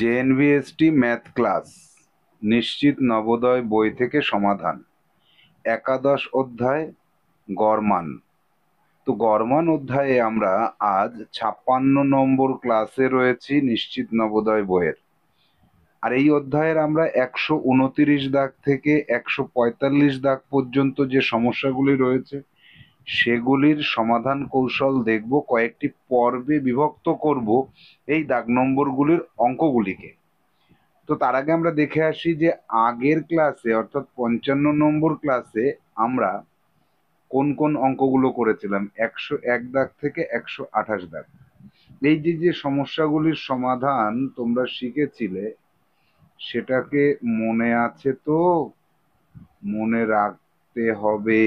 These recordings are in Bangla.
জেএনভিএসটি ম্যাথ ক্লাস নিশ্চিত নবোদয় বই থেকে সমাধান একাদশ অধ্যায় গরমান তো গরমান অধ্যায়ে আমরা আজ ছাপ্পান্ন নম্বর ক্লাসে রয়েছি নিশ্চিত নবোদয় বইয়ের আর এই অধ্যায়ের আমরা একশো উনতিরিশ দাগ থেকে একশো পঁয়তাল্লিশ দাগ পর্যন্ত যে সমস্যাগুলি রয়েছে সেগুলির সমাধান কৌশল দেখব কয়েকটি পর্বে বিভক্ত করব এই দাগ নম্বরগুলির অঙ্কগুলিকে তো তার আগে আমরা দেখে আসি যে আগের ক্লাসে অর্থাৎ পঞ্চান্ন নম্বর ক্লাসে আমরা কোন কোন অঙ্কগুলো করেছিলাম একশো এক দাগ থেকে একশো আঠাশ দাগ এই যে যে সমস্যাগুলির সমাধান তোমরা শিখেছিলে সেটাকে মনে আছে তো মনে রাখতে হবে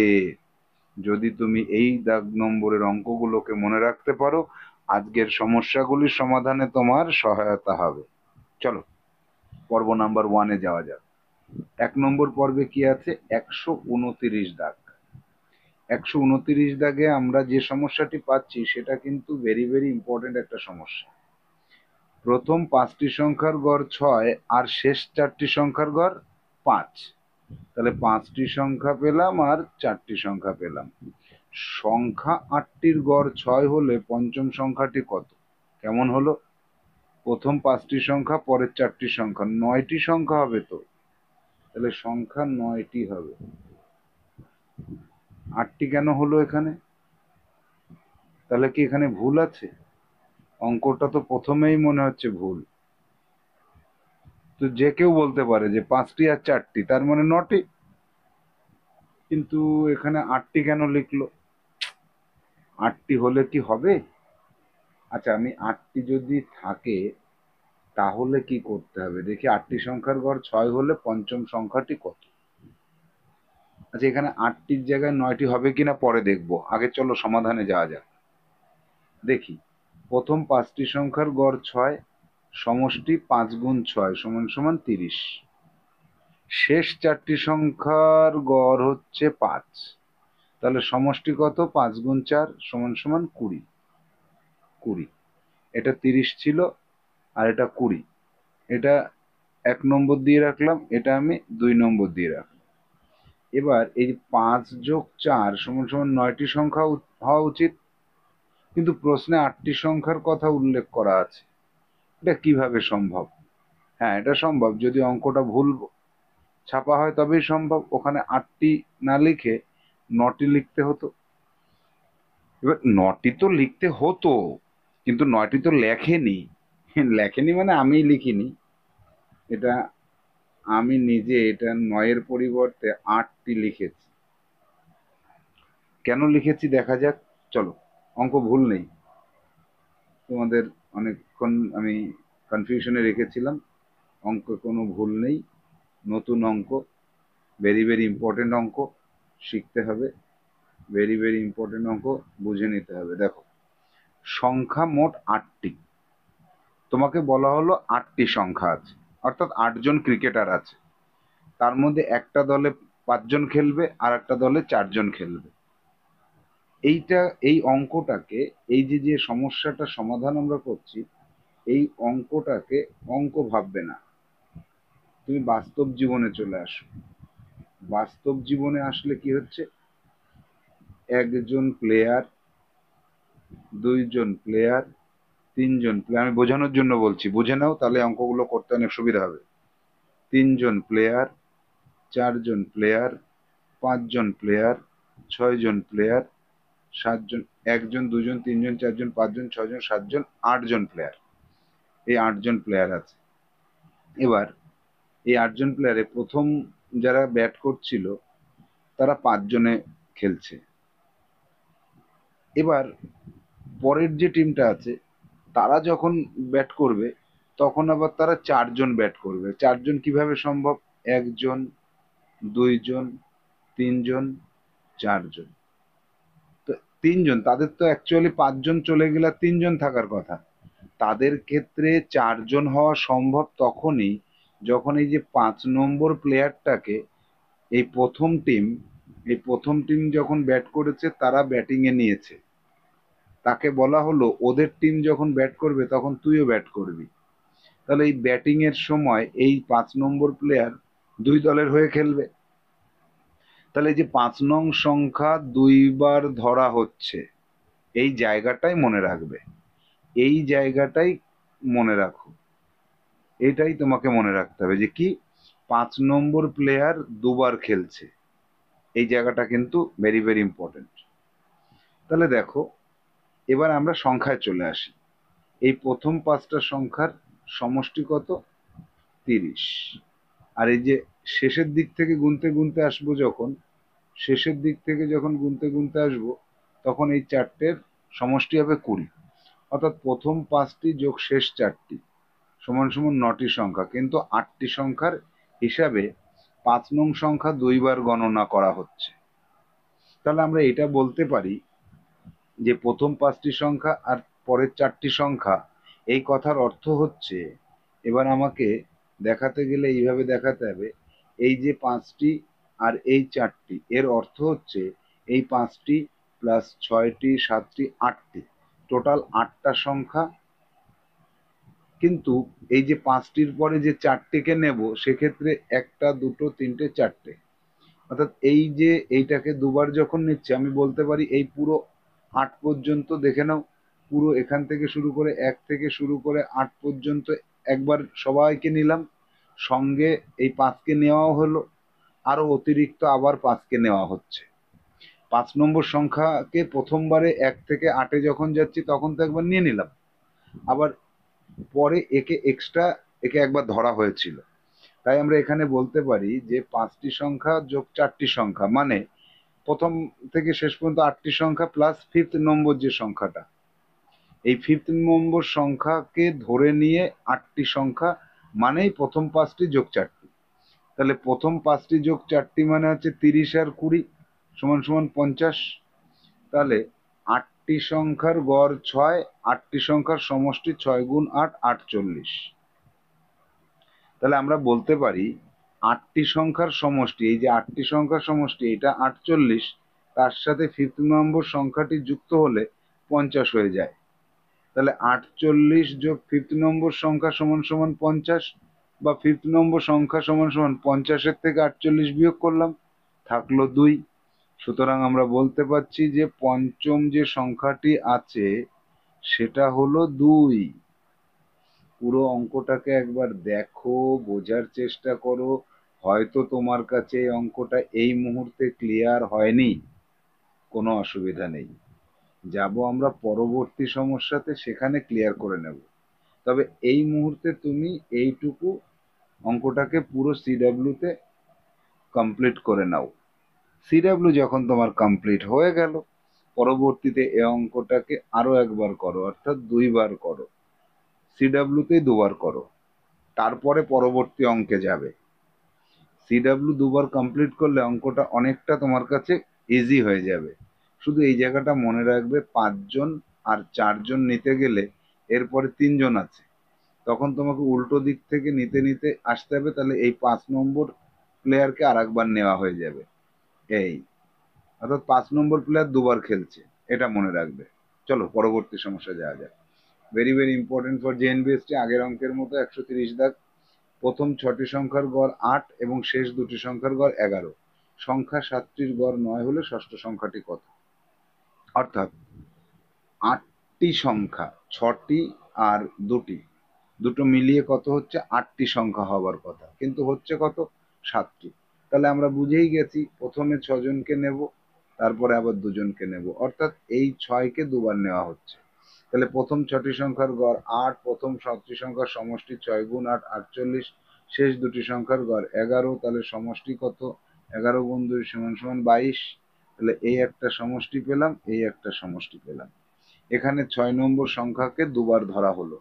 যদি তুমি এই দাগ নম্বরের অঙ্কগুলোকে মনে রাখতে পারো আজকের সমস্যাগুলির সমাধানে তোমার সহায়তা হবে চলো পর্ব নাম্বার ওয়ানে যাওয়া যাক এক নম্বর পর্বে কি আছে একশো উনতিরিশ দাগ একশো উনতিরিশ দাগে আমরা যে সমস্যাটি পাচ্ছি সেটা কিন্তু ভেরি ভেরি ইম্পর্টেন্ট একটা সমস্যা প্রথম পাঁচটি সংখ্যার গড় ছয় আর শেষ চারটি সংখ্যার গড় পাঁচ তাহলে পাঁচটি সংখ্যা পেলাম আর চারটি সংখ্যা পেলাম সংখ্যা আটটির গড় ছয় হলে পঞ্চম সংখ্যাটি কত কেমন হলো প্রথম পাঁচটি সংখ্যা পরের চারটি সংখ্যা নয়টি সংখ্যা হবে তো তাহলে সংখ্যা নয়টি হবে আটটি কেন হলো এখানে তাহলে কি এখানে ভুল আছে অঙ্কটা তো প্রথমেই মনে হচ্ছে ভুল তো যে কেউ বলতে পারে যে পাঁচটি আর চারটি তার মানে নটি কিন্তু এখানে আটটি কেন লিখলো আটটি হলে কি হবে আচ্ছা আমি আটটি যদি থাকে তাহলে কি করতে হবে দেখি আটটি সংখ্যার গড় ছয় হলে পঞ্চম সংখ্যাটি কত আচ্ছা এখানে আটটির জায়গায় নয়টি হবে কিনা পরে দেখব আগে চলো সমাধানে যাওয়া যাক দেখি প্রথম পাঁচটি সংখ্যার গড় ছয় সমষ্টি পাঁচ গুণ ছয় সমান সমান তিরিশ শেষ চারটি সংখ্যার গড় হচ্ছে পাঁচ তাহলে সমষ্টি কত পাঁচ গুণ চার সমান সমান কুড়ি কুড়ি এটা তিরিশ ছিল আর এটা কুড়ি এটা এক নম্বর দিয়ে রাখলাম এটা আমি দুই নম্বর দিয়ে রাখলাম এবার এই পাঁচ যোগ চার সমান সমান নয়টি সংখ্যা হওয়া উচিত কিন্তু প্রশ্নে আটটি সংখ্যার কথা উল্লেখ করা আছে এটা কিভাবে সম্ভব হ্যাঁ এটা সম্ভব যদি অঙ্কটা ভুল ছাপা হয় তবেই সম্ভব ওখানে আটটি না লিখে নটি লিখতে হতো এবার নটি তো লিখতে হতো কিন্তু নয়টি তো লেখেনি লেখেনি মানে আমি লিখিনি এটা আমি নিজে এটা নয়ের পরিবর্তে আটটি লিখেছি কেন লিখেছি দেখা যাক চলো অঙ্ক ভুল নেই তোমাদের অনেক তখন আমি কনফিউশনে রেখেছিলাম অঙ্ক কোনো ভুল নেই নতুন অঙ্ক ভেরি ভেরি ইম্পর্টেন্ট অঙ্ক শিখতে হবে ভেরি ভেরি ইম্পর্টেন্ট অঙ্ক বুঝে নিতে হবে দেখো সংখ্যা মোট আটটি তোমাকে বলা হলো আটটি সংখ্যা আছে অর্থাৎ আটজন ক্রিকেটার আছে তার মধ্যে একটা দলে পাঁচজন খেলবে আর একটা দলে চারজন খেলবে এইটা এই অঙ্কটাকে এই যে যে সমস্যাটা সমাধান আমরা করছি এই অঙ্কটাকে অঙ্ক ভাববে না তুমি বাস্তব জীবনে চলে আসো বাস্তব জীবনে আসলে কি হচ্ছে একজন প্লেয়ার দুইজন প্লেয়ার তিনজন প্লেয়ার আমি বোঝানোর জন্য বলছি বুঝে নাও তাহলে অঙ্কগুলো করতে অনেক সুবিধা হবে তিনজন প্লেয়ার চারজন প্লেয়ার পাঁচজন প্লেয়ার ছয়জন প্লেয়ার সাতজন একজন দুজন তিনজন চারজন পাঁচজন ছয়জন সাতজন আটজন প্লেয়ার এই আটজন প্লেয়ার আছে এবার এই আটজন প্লেয়ারে প্রথম যারা ব্যাট করছিল তারা পাঁচজনে খেলছে এবার পরের যে টিমটা আছে তারা যখন ব্যাট করবে তখন আবার তারা চারজন ব্যাট করবে চারজন কিভাবে সম্ভব একজন দুইজন তিনজন চারজন তো তিনজন তাদের তো অ্যাকচুয়ালি পাঁচজন চলে গেলে তিনজন থাকার কথা তাদের ক্ষেত্রে চারজন হওয়া সম্ভব তখনই যখন এই যে পাঁচ নম্বর প্লেয়ারটাকে এই প্রথম টিম এই প্রথম টিম যখন ব্যাট করেছে তারা ব্যাটিংয়ে নিয়েছে তাকে বলা হলো ওদের টিম যখন ব্যাট করবে তখন তুইও ব্যাট করবি তাহলে এই ব্যাটিংয়ের সময় এই পাঁচ নম্বর প্লেয়ার দুই দলের হয়ে খেলবে তাহলে যে পাঁচ নং সংখ্যা দুইবার ধরা হচ্ছে এই জায়গাটাই মনে রাখবে এই জায়গাটাই মনে রাখো এটাই তোমাকে মনে রাখতে হবে যে কি পাঁচ নম্বর প্লেয়ার দুবার খেলছে এই জায়গাটা কিন্তু ভেরি ভেরি ইম্পর্টেন্ট তাহলে দেখো এবার আমরা সংখ্যায় চলে আসি এই প্রথম পাঁচটা সংখ্যার সমষ্টি কত তিরিশ আর এই যে শেষের দিক থেকে গুনতে গুনতে আসবো যখন শেষের দিক থেকে যখন গুনতে গুনতে আসবো তখন এই চারটের সমষ্টি হবে কুড়ি অর্থাৎ প্রথম পাঁচটি যোগ শেষ চারটি সমান সমান নটি সংখ্যা কিন্তু আটটি সংখ্যার হিসাবে পাঁচ নং সংখ্যা দুইবার গণনা করা হচ্ছে তাহলে আমরা এটা বলতে পারি যে প্রথম পাঁচটি সংখ্যা আর পরের চারটি সংখ্যা এই কথার অর্থ হচ্ছে এবার আমাকে দেখাতে গেলে এইভাবে দেখাতে হবে এই যে পাঁচটি আর এই চারটি এর অর্থ হচ্ছে এই পাঁচটি প্লাস ছয়টি সাতটি আটটি টোটাল আটটা সংখ্যা কিন্তু এই যে পাঁচটির পরে যে চারটেকে নেব সেক্ষেত্রে একটা দুটো তিনটে চারটে অর্থাৎ এই যে এইটাকে দুবার যখন নিচ্ছে আমি বলতে পারি এই পুরো আট পর্যন্ত দেখে নাও পুরো এখান থেকে শুরু করে এক থেকে শুরু করে আট পর্যন্ত একবার সবাইকে নিলাম সঙ্গে এই পাঁচকে নেওয়াও হলো আরও অতিরিক্ত আবার পাঁচকে নেওয়া হচ্ছে পাঁচ নম্বর সংখ্যাকে প্রথমবারে এক থেকে আটে যখন যাচ্ছি তখন তো একবার নিয়ে নিলাম আবার পরে একে এক্সট্রা একে একবার ধরা হয়েছিল তাই আমরা এখানে বলতে পারি যে পাঁচটি সংখ্যা যোগ চারটি সংখ্যা মানে প্রথম থেকে শেষ পর্যন্ত আটটি সংখ্যা প্লাস ফিফথ নম্বর যে সংখ্যাটা এই ফিফথ নম্বর সংখ্যাকে ধরে নিয়ে আটটি সংখ্যা মানেই প্রথম পাঁচটি যোগ চারটি তাহলে প্রথম পাঁচটি যোগ চারটি মানে হচ্ছে তিরিশ আর কুড়ি সমান সমান পঞ্চাশ তাহলে আটটি সংখ্যার গড় ছয় আটটি সংখ্যার সমষ্টি ছয় গুণ আট আটচল্লিশ তাহলে আমরা বলতে পারি আটটি সংখ্যার সমষ্টি এই যে আটটি সংখ্যার সমষ্টি এটা আটচল্লিশ তার সাথে ফিফথ নম্বর সংখ্যাটি যুক্ত হলে পঞ্চাশ হয়ে যায় তাহলে আটচল্লিশ যোগ ফিফথ নম্বর সংখ্যা সমান সমান পঞ্চাশ বা ফিফথ নম্বর সংখ্যা সমান সমান পঞ্চাশের থেকে আটচল্লিশ বিয়োগ করলাম থাকলো দুই সুতরাং আমরা বলতে পারছি যে পঞ্চম যে সংখ্যাটি আছে সেটা হলো দুই পুরো অঙ্কটাকে একবার দেখো বোঝার চেষ্টা করো হয়তো তোমার কাছে এই অঙ্কটা এই মুহূর্তে ক্লিয়ার হয়নি কোনো অসুবিধা নেই যাব আমরা পরবর্তী সমস্যাতে সেখানে ক্লিয়ার করে নেব তবে এই মুহূর্তে তুমি এইটুকু অঙ্কটাকে পুরো সিডাব্লিউতে কমপ্লিট করে নাও সিডাব্লু যখন তোমার কমপ্লিট হয়ে গেল পরবর্তীতে এ অঙ্কটাকে আরও একবার করো অর্থাৎ দুইবার করো সিডাব্লুতেই দুবার করো তারপরে পরবর্তী অঙ্কে যাবে সিডাব্লু দুবার কমপ্লিট করলে অঙ্কটা অনেকটা তোমার কাছে ইজি হয়ে যাবে শুধু এই জায়গাটা মনে রাখবে পাঁচজন আর চারজন নিতে গেলে এরপরে তিনজন আছে তখন তোমাকে উল্টো দিক থেকে নিতে নিতে আসতে হবে তাহলে এই পাঁচ নম্বর প্লেয়ারকে আর একবার নেওয়া হয়ে যাবে এই অর্থাৎ পাঁচ নম্বর প্লেয়ার দুবার খেলছে এটা মনে রাখবে চলো পরবর্তী সমস্যা যাওয়া যাক very very important for JNBST আগের অঙ্কের মতো একশো তিরিশ দাগ প্রথম ছটি সংখ্যার গড় আট এবং শেষ দুটি সংখ্যার গড় এগারো সংখ্যা সাতটির গড় নয় হলে ষষ্ঠ সংখ্যাটি কত অর্থাৎ আটটি সংখ্যা ছটি আর দুটি দুটো মিলিয়ে কত হচ্ছে আটটি সংখ্যা হবার কথা কিন্তু হচ্ছে কত সাতটি তাহলে আমরা বুঝেই গেছি প্রথমে ছজনকে নেব তারপরে আবার দুজনকে নেব অর্থাৎ এই ছয়কে দুবার নেওয়া হচ্ছে তাহলে প্রথম ছটি সংখ্যার গড় আট প্রথম সাতটি সংখ্যার সমষ্টি ছয় গুণ আট আটচল্লিশ শেষ দুটি সংখ্যার গড় এগারো তাহলে সমষ্টি কত এগারো গুণ দুই সমান সমান বাইশ তাহলে এই একটা সমষ্টি পেলাম এই একটা সমষ্টি পেলাম এখানে ছয় নম্বর সংখ্যাকে দুবার ধরা হলো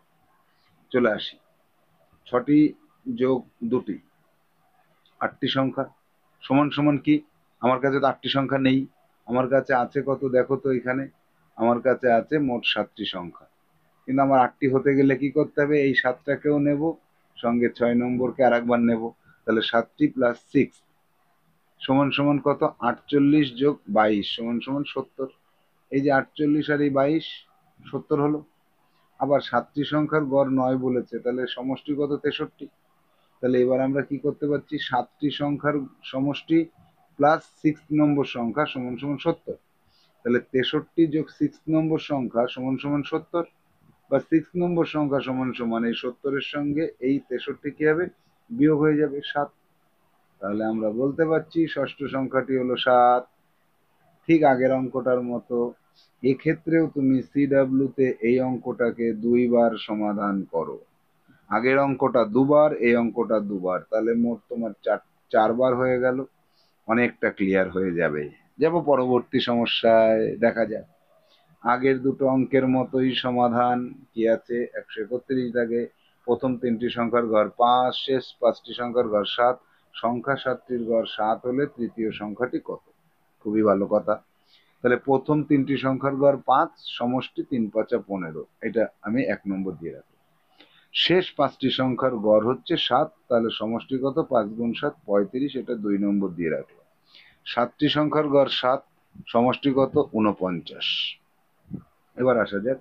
চলে আসি ছটি যোগ দুটি আটটি সংখ্যা সমান সমান কি আমার কাছে তো আটটি সংখ্যা নেই আমার কাছে আছে কত দেখো তো এখানে আমার কাছে আছে মোট সাতটি সংখ্যা কিন্তু আমার আটটি হতে গেলে কি করতে হবে এই সাতটাকেও নেব সঙ্গে ছয় নম্বরকে আর একবার নেব তাহলে সাতটি প্লাস সিক্স সমান সমান কত আটচল্লিশ যোগ বাইশ সমান সমান সত্তর এই যে আটচল্লিশ আর এই বাইশ সত্তর হলো আবার সাতটি সংখ্যার গড় নয় বলেছে তাহলে সমষ্টি কত তেষট্টি তাহলে এবার আমরা কি করতে পারছি সাতটি সংখ্যার সমষ্টি প্লাস সিক্স নম্বর সংখ্যা সমান সমান সত্তর তাহলে তেষট্টি যোগ সিক্স নম্বর সংখ্যা সমান সমান সত্তর বা সিক্স নম্বর সংখ্যা সমান সমান এই সত্তরের সঙ্গে এই তেষট্টি কি হবে বিয়োগ হয়ে যাবে সাত তাহলে আমরা বলতে পারছি ষষ্ঠ সংখ্যাটি হলো সাত ঠিক আগের অঙ্কটার মতো এক্ষেত্রেও তুমি সিডাব্লিউতে এই অঙ্কটাকে দুইবার সমাধান করো আগের অঙ্কটা দুবার এই অঙ্কটা দুবার তাহলে মোট তোমার চার চারবার হয়ে গেল অনেকটা ক্লিয়ার হয়ে যাবে যাব পরবর্তী সমস্যায় দেখা যাক আগের দুটো অঙ্কের মতোই সমাধান কি আছে একশো একত্রিশ দাগে প্রথম তিনটি সংখ্যার ঘর পাঁচ শেষ পাঁচটি সংখ্যার ঘর সাত সংখ্যা সাতটির ঘর সাত হলে তৃতীয় সংখ্যাটি কত খুবই ভালো কথা তাহলে প্রথম তিনটি সংখ্যার ঘর পাঁচ সমষ্টি তিন পাঁচা পনেরো এটা আমি এক নম্বর দিয়ে রাখি শেষ পাঁচটি সংখ্যার গড় হচ্ছে সাত তাহলে সমষ্টিগত পাঁচ গুণ সাত পঁয়ত্রিশ এটা দুই নম্বর দিয়ে রাখলো সাতটি সংখ্যার গড় সাত সমষ্টিগত উনপঞ্চাশ এবার আসা যাক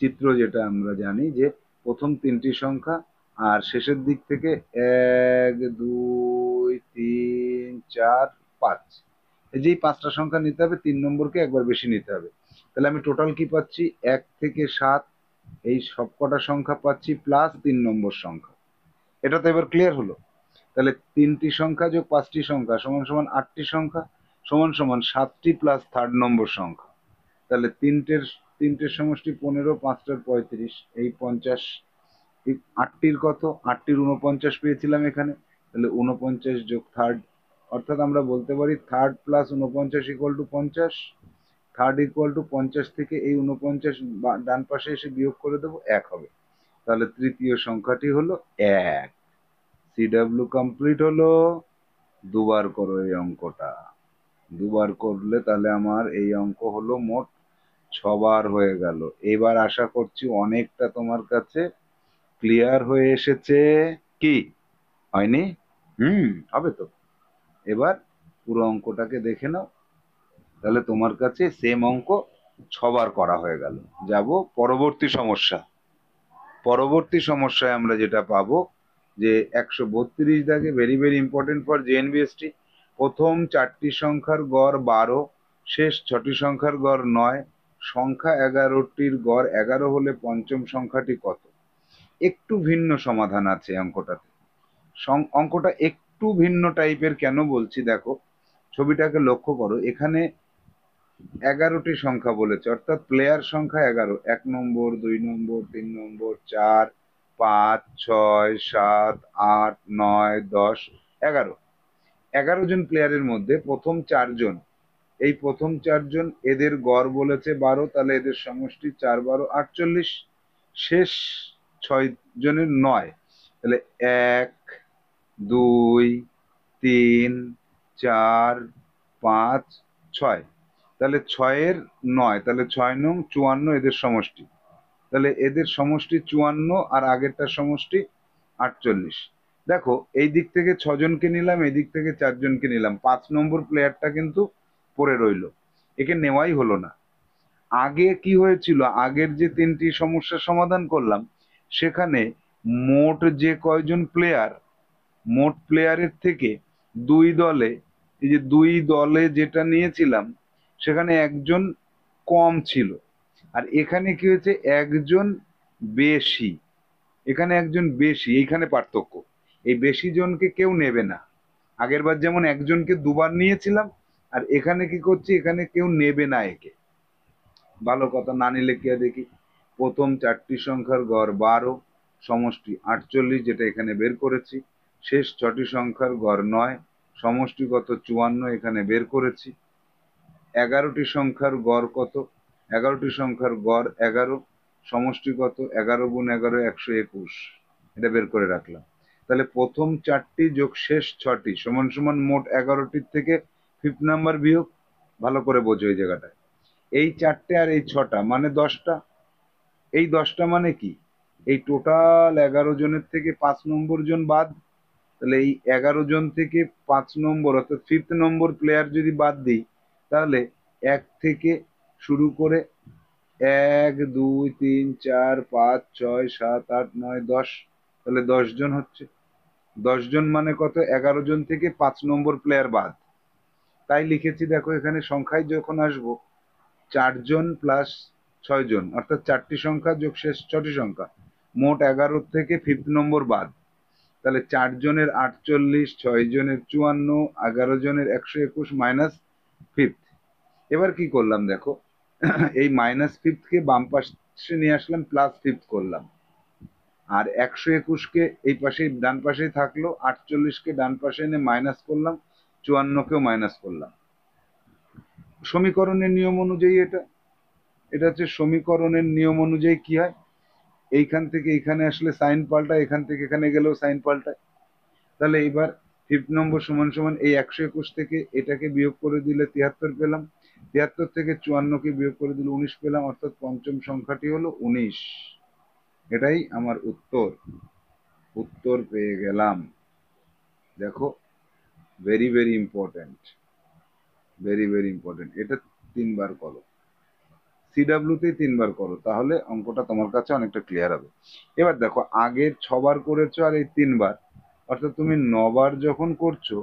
চিত্র যেটা আমরা জানি যে প্রথম তিনটি সংখ্যা আর শেষের দিক থেকে এক দুই তিন চার পাঁচ এই যেই পাঁচটা সংখ্যা নিতে হবে তিন নম্বরকে একবার বেশি নিতে হবে তাহলে আমি টোটাল কি পাচ্ছি এক থেকে সাত এই সবকটা সংখ্যা পাচ্ছি প্লাস তিন নম্বর সংখ্যা এটা তো এবার ক্লিয়ার হলো তাহলে তিনটি সংখ্যা যোগ পাঁচটি সংখ্যা সমান সমান আটটি সংখ্যা সমান সমান সাতটি প্লাস থার্ড নম্বর সংখ্যা তাহলে তিনটের তিনটের সমষ্টি পনেরো পাঁচটার পঁয়ত্রিশ এই পঞ্চাশ আটটির কত আটটির উনপঞ্চাশ পেয়েছিলাম এখানে তাহলে উনপঞ্চাশ যোগ থার্ড অর্থাৎ আমরা বলতে পারি থার্ড প্লাস উনপঞ্চাশ ইকুয়াল টু পঞ্চাশ থার্ড ইকুয়াল টু পঞ্চাশ থেকে এই উনপঞ্চাশ ডান পাশে এসে বিয়োগ করে দেবো এক হবে তাহলে তৃতীয় সংখ্যাটি হলো এক সি ডাব্লু কমপ্লিট হলো দুবার করো এই অঙ্কটা দুবার করলে তাহলে আমার এই অঙ্ক হলো মোট ছবার হয়ে গেল এবার আশা করছি অনেকটা তোমার কাছে ক্লিয়ার হয়ে এসেছে কি হয়নি হুম হবে তো এবার পুরো অঙ্কটাকে দেখে নাও তাহলে তোমার কাছে সেম অঙ্ক ছবার করা হয়ে গেল যাব পরবর্তী সমস্যা পরবর্তী সমস্যায় আমরা যেটা পাবো যে একশো বত্রিশ দাগে very very important for JNBST প্রথম চারটি সংখ্যার গড় বারো শেষ ছটি সংখ্যার গড় নয় সংখ্যা এগারোটির গড় এগারো হলে পঞ্চম সংখ্যাটি কত একটু ভিন্ন সমাধান আছে অঙ্কটাতে অঙ্কটা একটু ভিন্ন টাইপের কেন বলছি দেখো ছবিটাকে লক্ষ্য করো এখানে এগারোটি সংখ্যা বলেছে অর্থাৎ প্লেয়ার সংখ্যা এগারো এক নম্বর দুই নম্বর তিন নম্বর চার পাঁচ ছয় সাত আট নয় দশ এগারো এগারো জন প্লেয়ারের মধ্যে প্রথম চারজন এই প্রথম চারজন এদের গড় বলেছে বারো তাহলে এদের সমষ্টি চার বারো আটচল্লিশ শেষ ছয় জনের নয় তাহলে এক দুই তিন চার পাঁচ ছয় তাহলে ছয়ের নয় তাহলে ছয় নং চুয়ান্ন এদের সমষ্টি তাহলে এদের সমষ্টি চুয়ান্ন আর আগেরটার সমষ্টি আটচল্লিশ দেখো এই দিক থেকে ছজনকে নিলাম এই দিক থেকে চারজনকে নিলাম পাঁচ নম্বর প্লেয়ারটা কিন্তু পড়ে রইল একে নেওয়াই হলো না আগে কি হয়েছিল আগের যে তিনটি সমস্যার সমাধান করলাম সেখানে মোট যে কয়জন প্লেয়ার মোট প্লেয়ারের থেকে দুই দলে এই যে দুই দলে যেটা নিয়েছিলাম সেখানে একজন কম ছিল আর এখানে কি হয়েছে একজন বেশি এখানে একজন বেশি এইখানে পার্থক্য এই বেশি জনকে কেউ নেবে না আগের বার যেমন একজনকে দুবার নিয়েছিলাম আর এখানে কি করছি এখানে কেউ নেবে না একে ভালো কথা না নিলে কি দেখি প্রথম চারটি সংখ্যার গড় বারো সমষ্টি আটচল্লিশ যেটা এখানে বের করেছি শেষ ছটি সংখ্যার গড় নয় সমষ্টিগত চুয়ান্ন এখানে বের করেছি এগারোটি সংখ্যার গড় কত এগারোটি সংখ্যার গড় এগারো সমষ্টি কত এগারো গুণ এগারো একশো একুশ এটা বের করে রাখলাম তাহলে প্রথম চারটি যোগ শেষ ছটি সমান সমান মোট এগারোটির থেকে ফিফথ নাম্বার বিয়োগ ভালো করে বোঝো এই জায়গাটায় এই চারটে আর এই ছটা মানে দশটা এই দশটা মানে কি এই টোটাল এগারো জনের থেকে পাঁচ নম্বর জন বাদ তাহলে এই এগারো জন থেকে পাঁচ নম্বর অর্থাৎ ফিফথ নম্বর প্লেয়ার যদি বাদ দিই তাহলে এক থেকে শুরু করে এক দুই তিন চার পাঁচ ছয় সাত আট নয় দশ তাহলে দশ জন হচ্ছে দশ জন মানে কত এগারো জন থেকে পাঁচ নম্বর প্লেয়ার বাদ তাই লিখেছি দেখো এখানে সংখ্যায় যখন আসবো চারজন প্লাস ছয়জন অর্থাৎ চারটি সংখ্যা যোগ শেষ ছটি সংখ্যা মোট এগারো থেকে ফিফথ নম্বর বাদ তাহলে চারজনের আটচল্লিশ ছয় জনের চুয়ান্ন এগারো জনের একশো একুশ মাইনাস ফিফথ এবার কি করলাম দেখো এই মাইনাস ফিফথকে বাম পাশে নিয়ে আসলাম প্লাস ফিফথ করলাম আর একশো একুশকে এই পাশে ডান পাশেই থাকলো আটচল্লিশকে ডান পাশে এনে মাইনাস করলাম চুয়ান্নকেও মাইনাস করলাম সমীকরণের নিয়ম অনুযায়ী এটা এটা হচ্ছে সমীকরণের নিয়ম অনুযায়ী কি হয় এইখান থেকে এখানে আসলে সাইন পাল্টায় এখান থেকে এখানে গেলেও সাইন পাল্টায় তাহলে এবার ফিফ নম্বর সমান সমান এই একশো একুশ থেকে এটাকে বিয়োগ করে দিলে তিয়াত্তর পেলাম তিয়াত্তর থেকে চুয়ান্নকে বিয়োগ করে দিলে উনিশ পেলাম অর্থাৎ পঞ্চম সংখ্যাটি হলো উনিশ এটাই আমার উত্তর উত্তর পেয়ে গেলাম দেখো very very important very very important এটা তিনবার করো সিডাব্লিউতেই তিনবার করো তাহলে অঙ্কটা তোমার কাছে অনেকটা ক্লিয়ার হবে এবার দেখো আগে ছবার করেছো আর এই তিনবার অর্থাৎ তুমি নবার যখন করছো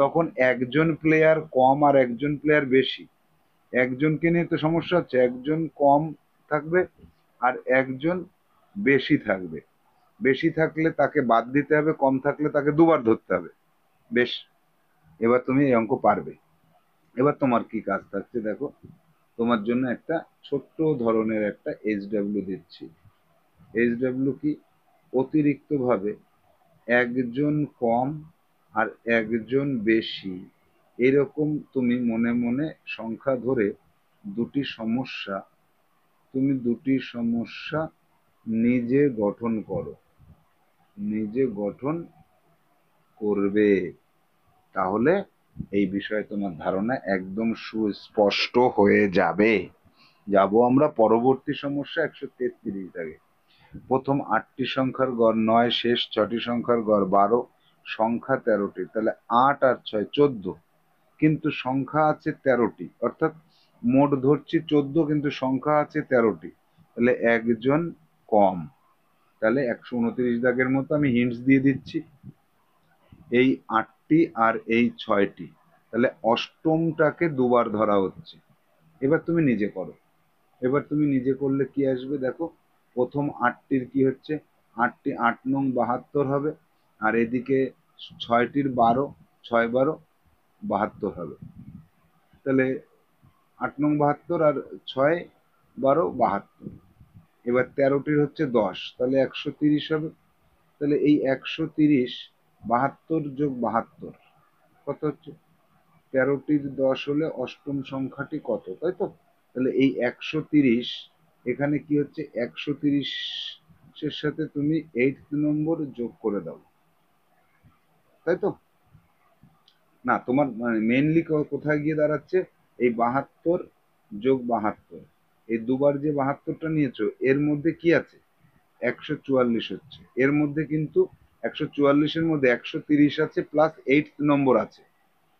তখন একজন প্লেয়ার কম আর একজন প্লেয়ার বেশি একজনকে নিয়ে তো সমস্যা হচ্ছে একজন কম থাকবে আর একজন বেশি থাকবে বেশি থাকলে তাকে বাদ দিতে হবে কম থাকলে তাকে দুবার ধরতে হবে বেশ এবার তুমি এই অঙ্ক পারবে এবার তোমার কি কাজ থাকছে দেখো তোমার জন্য একটা ছোট্ট ধরনের একটা ডাব্লিউ দিচ্ছি ডাব্লিউ কি অতিরিক্তভাবে একজন কম আর একজন বেশি এরকম তুমি মনে মনে সংখ্যা ধরে দুটি সমস্যা তুমি দুটি সমস্যা নিজে গঠন করো নিজে গঠন করবে তাহলে এই বিষয়ে তোমার ধারণা একদম সুস্পষ্ট হয়ে যাবে যাব আমরা পরবর্তী সমস্যা একশো তেত্রিশ আগে প্রথম আটটি সংখ্যার গড় নয় শেষ ছটি সংখ্যার গড় বারো সংখ্যা তেরোটি তাহলে আট আর ছয় চোদ্দ কিন্তু সংখ্যা আছে তেরোটি অর্থাৎ মোট ধরছি চোদ্দ কিন্তু সংখ্যা আছে তেরোটি তাহলে একজন কম তাহলে একশো উনত্রিশ দাগের মতো আমি হিন্টস দিয়ে দিচ্ছি এই আটটি আর এই ছয়টি তাহলে অষ্টমটাকে দুবার ধরা হচ্ছে এবার তুমি নিজে করো এবার তুমি নিজে করলে কি আসবে দেখো প্রথম আটটির কি হচ্ছে আটটি আট নং বাহাত্তর হবে আর এদিকে ছয়টির বারো ছয় বারো বাহাত্তর হবে তাহলে আট নং বাহাত্তর আর ছয় বারো বাহাত্তর এবার তেরোটির হচ্ছে দশ তাহলে একশো তিরিশ হবে তাহলে এই একশো তিরিশ বাহাত্তর যোগ বাহাত্তর কত হচ্ছে তেরোটির দশ হলে অষ্টম সংখ্যাটি কত তাই তো তাহলে এই একশো তিরিশ এখানে কি হচ্ছে একশো তিরিশের সাথে তুমি এইট নম্বর যোগ করে দাও তাই তো না তোমার মেনলি মানে, কোথায় গিয়ে দাঁড়াচ্ছে এই বাহাত্তর যোগ বাহাত্তর এই দুবার যে বাহাত্তরটা নিয়েছো এর মধ্যে কি আছে একশো চুয়াল্লিশ হচ্ছে এর মধ্যে কিন্তু একশো চুয়াল্লিশের মধ্যে একশো তিরিশ আছে প্লাস এইট নম্বর আছে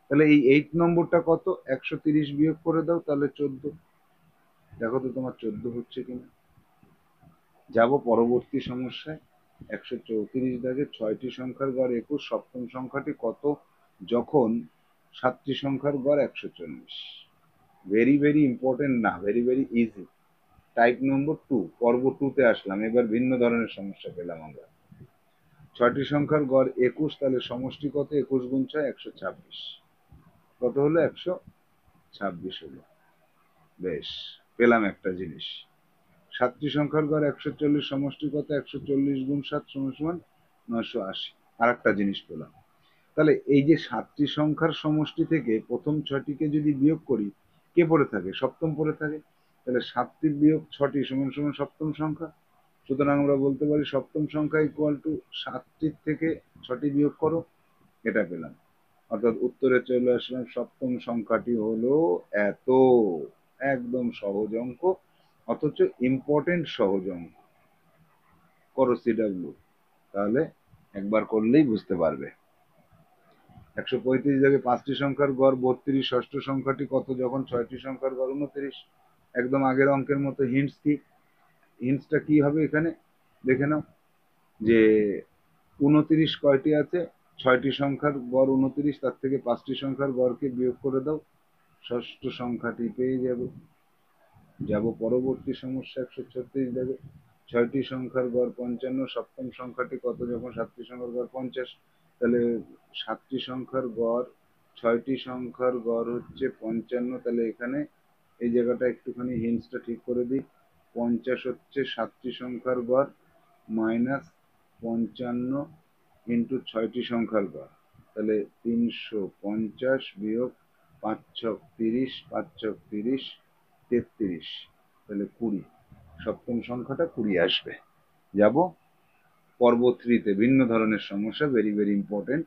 তাহলে এই এইট নম্বরটা কত একশো তিরিশ বিয়োগ করে দাও তাহলে চোদ্দ দেখো তো তোমার চোদ্দ হচ্ছে কিনা যাব পরবর্তী সমস্যায় একশো চৌত্রিশ দাগে ছয়টি সংখ্যার গড় একুশ সপ্তম সংখ্যাটি কত যখন সাতটি সংখ্যার গড় একশো চল্লিশ ভেরি ভেরি ইম্পর্টেন্ট না very very easy type number two পর্ব টুতে আসলাম এবার ভিন্ন ধরনের সমস্যা পেলাম আমরা ছয়টি সংখ্যার গড় একুশ তাহলে সমষ্টি কত একুশ গুণ ছয় একশো ছাব্বিশ কত হলো একশো ছাব্বিশ হলো বেশ পেলাম একটা জিনিস সাতটি সংখ্যার গড় একশো চল্লিশ সমষ্টি কত একশো চল্লিশ গুণ সাত সমান সমান নয়শো আশি আর একটা জিনিস পেলাম তাহলে এই যে সাতটি সংখ্যার সমষ্টি থেকে প্রথম ছটিকে যদি বিয়োগ করি কে পড়ে থাকে সপ্তম পড়ে থাকে তাহলে সাতটি বিয়োগ ছটি সমান সমান সপ্তম সংখ্যা সুতরাং আমরা বলতে পারি সপ্তম সংখ্যা ইকুয়াল টু সাতটির থেকে ছটি বিয়োগ করো এটা পেলাম অর্থাৎ উত্তরে চলে আসলাম সপ্তম সংখ্যাটি হলো এত একদম সহজ অঙ্ক অথচ ইম্পর্টেন্ট সহজ অঙ্ক করো সিডাব্লিউ তাহলে একবার করলেই বুঝতে পারবে একশো পঁয়ত্রিশ থেকে পাঁচটি সংখ্যার গড় বত্রিশ ষষ্ঠ সংখ্যাটি কত যখন ছয়টি সংখ্যার গড় উনত্রিশ একদম আগের অঙ্কের মতো হিন্টস কি হিন্টসটা কি হবে এখানে দেখে নাও যে উনত্রিশ কয়টি আছে ছয়টি সংখ্যার গড় উনত্রিশ তার থেকে পাঁচটি সংখ্যার গড়কে বিয়োগ করে দাও ষষ্ঠ সংখ্যাটি পেয়ে যাব যাব পরবর্তী সমস্যা একশো ছত্রিশ দেবে ছয়টি সংখ্যার গড় পঞ্চান্ন সপ্তম সংখ্যাটি কত যখন সাতটি সংখ্যার গড় পঞ্চাশ তাহলে সাতটি সংখ্যার গড় ছয়টি সংখ্যার গড় হচ্ছে পঞ্চান্ন তাহলে এখানে এই জায়গাটা একটুখানি হিন্সটা ঠিক করে দিই পঞ্চাশ হচ্ছে সাতটি সংখ্যার গড় মাইনাস পঞ্চান্ন ইন্টু ছয়টি সংখ্যার গড় তাহলে তিনশো পঞ্চাশ বিয়োগ পাঁচ ছক তিরিশ পাঁচ ছক তিরিশ তেত্রিশ তাহলে কুড়ি সপ্তম সংখ্যাটা কুড়ি আসবে যাব পর্ব থ্রিতে ভিন্ন ধরনের সমস্যা ভেরি ভেরি ইম্পর্টেন্ট